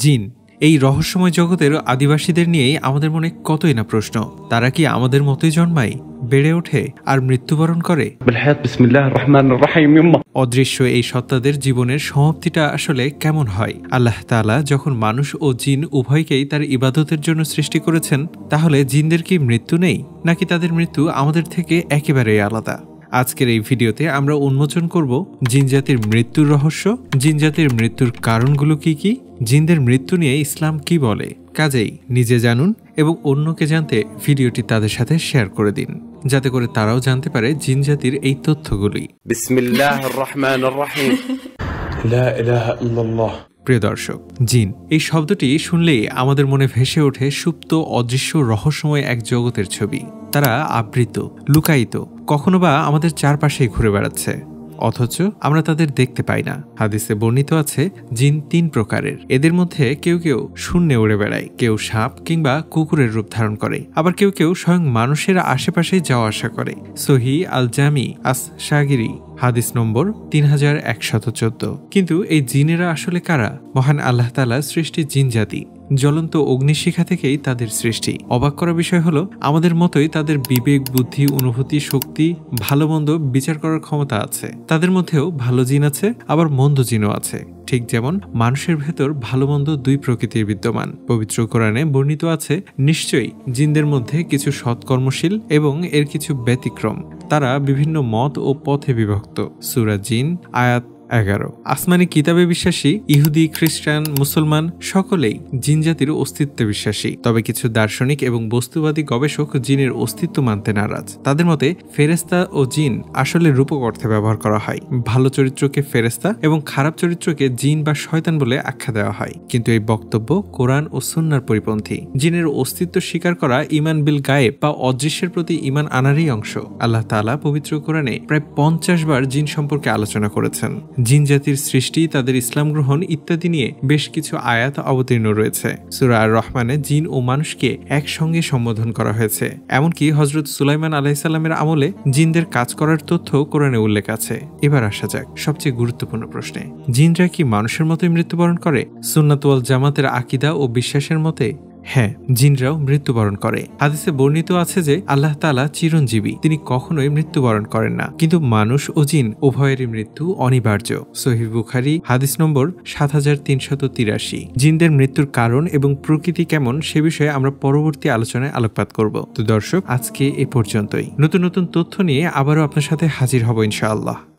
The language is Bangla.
জিন এই রহস্যময় জগতের আদিবাসীদের নিয়েই আমাদের মনে কতই না প্রশ্ন তারা কি আমাদের মতোই জন্মায় বেড়ে ওঠে আর মৃত্যুবরণ করে অদৃশ্য এই সত্তাদের জীবনের সমাপ্তিটা আসলে কেমন হয় আল্লাহ তালা যখন মানুষ ও জিন উভয়কেই তার ইবাদতের জন্য সৃষ্টি করেছেন তাহলে জিনদের কি মৃত্যু নেই নাকি তাদের মৃত্যু আমাদের থেকে একেবারেই আলাদা আজকের এই ভিডিওতে আমরা উন্মোচন করব জিনজাতির মৃত্যুর রহস্য জিনজাতির মৃত্যুর কারণগুলো কি কি জিনদের মৃত্যু নিয়ে ইসলাম কি বলে কাজেই নিজে জানুন এবং অন্যকে জানতে ভিডিওটি তাদের সাথে শেয়ার করে দিন যাতে করে তারাও জানতে পারে জিন জাতির এই তথ্যগুলি প্রিয় দর্শক জিন এই শব্দটি শুনলেই আমাদের মনে ভেসে ওঠে সুপ্ত অদৃশ্য রহস্যময় এক জগতের ছবি তারা আবৃত লুকায়িত কখনো বা আমাদের চারপাশেই ঘুরে বেড়াচ্ছে অথচ আমরা তাদের দেখতে পাই না হাদিসে বর্ণিত আছে জিন তিন প্রকারের এদের মধ্যে কেউ কেউ শূন্যে উড়ে বেড়ায় কেউ সাপ কিংবা কুকুরের রূপ ধারণ করে আবার কেউ কেউ স্বয়ং মানুষের আশেপাশে যাওয়া আসা করে সহি আল জামি আস সাগিরি হাদিস নম্বর তিন হাজার একশত চোদ্দ কিন্তু এই জিনেরা আসলে কারা মহান আল্লাহ তালা সৃষ্টি জিন জাতি জ্বলন্ত অগ্নিশিখা থেকেই তাদের সৃষ্টি অবাক করা বিষয় হলো আমাদের মতোই তাদের বিবেক বুদ্ধি অনুভূতি শক্তি ভালো মন্দ বিচার করার ক্ষমতা আছে তাদের মধ্যেও ভালো জিন আছে আবার মন্দ জিনও আছে ঠিক যেমন মানুষের ভেতর ভালো মন্দ দুই প্রকৃতির বিদ্যমান পবিত্র কোরআনে বর্ণিত আছে নিশ্চয়ই জিনদের মধ্যে কিছু সৎকর্মশীল এবং এর কিছু ব্যতিক্রম তারা বিভিন্ন মত ও পথে বিভক্ত সুরাজিন আয়াত এগারো আসমানি কিতাবে বিশ্বাসী ইহুদি খ্রিস্টান মুসলমান সকলেই জিন জাতির অস্তিত্বে বিশ্বাসী তবে কিছু দার্শনিক এবং বস্তুবাদী গবেষক জিনের অস্তিত্ব মানতে নারাজ তাদের মতে ফেরেস্তা ও জিন আসলে রূপক অর্থে ব্যবহার করা হয় ভালো চরিত্রকে ফেরেস্তা এবং খারাপ চরিত্রকে জিন বা শয়তান বলে আখ্যা দেওয়া হয় কিন্তু এই বক্তব্য কোরআন ও সুন্নার পরিপন্থী জিনের অস্তিত্ব স্বীকার করা ইমান বিল গায়েব বা অদৃশ্যের প্রতি ইমান আনারই অংশ আল্লাহ তালা পবিত্র কোরআনে প্রায় পঞ্চাশ বার জিন সম্পর্কে আলোচনা করেছেন জিন জাতির সৃষ্টি তাদের ইসলাম গ্রহণ ইত্যাদি নিয়ে বেশ কিছু আয়াত অবতীর্ণ রয়েছে সুরা রহমানে জিন ও মানুষকে একসঙ্গে সম্বোধন করা হয়েছে এমনকি হজরত সুলাইমান আলাইসাল্লামের আমলে জিনদের কাজ করার তথ্য কোরআনে উল্লেখ আছে এবার আসা যাক সবচেয়ে গুরুত্বপূর্ণ প্রশ্নে জিনরা কি মানুষের মতোই মৃত্যুবরণ করে সুন্নাতওয়াল জামাতের আকিদা ও বিশ্বাসের মতে হ্যাঁ জিনরাও মৃত্যুবরণ করে হাদিসে বর্ণিত আছে যে আল্লাহ তালা চিরঞ্জীবী তিনি কখনোই মৃত্যুবরণ করেন না কিন্তু মানুষ ও জিন উভয়েরই মৃত্যু অনিবার্য সহিব বুখারি হাদিস নম্বর সাত হাজার তিনশত তিরাশি জিনদের মৃত্যুর কারণ এবং প্রকৃতি কেমন সে বিষয়ে আমরা পরবর্তী আলোচনায় আলোকপাত করব তো দর্শক আজকে এ পর্যন্তই নতুন নতুন তথ্য নিয়ে আবারও আপনার সাথে হাজির হব ইনশাআল্লাহ